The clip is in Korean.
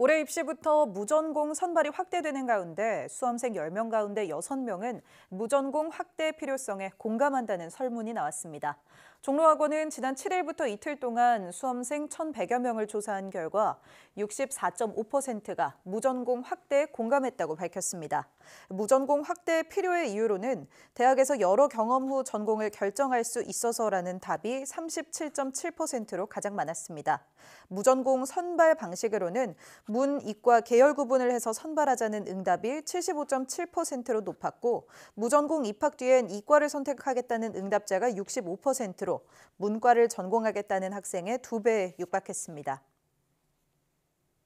올해 입시부터 무전공 선발이 확대되는 가운데 수험생 10명 가운데 6명은 무전공 확대 필요성에 공감한다는 설문이 나왔습니다. 종로학원은 지난 7일부터 이틀 동안 수험생 1,100여 명을 조사한 결과 64.5%가 무전공 확대에 공감했다고 밝혔습니다. 무전공 확대 필요의 이유로는 대학에서 여러 경험 후 전공을 결정할 수 있어서라는 답이 37.7%로 가장 많았습니다. 무전공 선발 방식으로는 문, 이과 계열 구분을 해서 선발하자는 응답이 75.7%로 높았고 무전공 입학 뒤엔 이과를 선택하겠다는 응답자가 65%로 문과를 전공하겠다는 학생의 두배에 육박했습니다.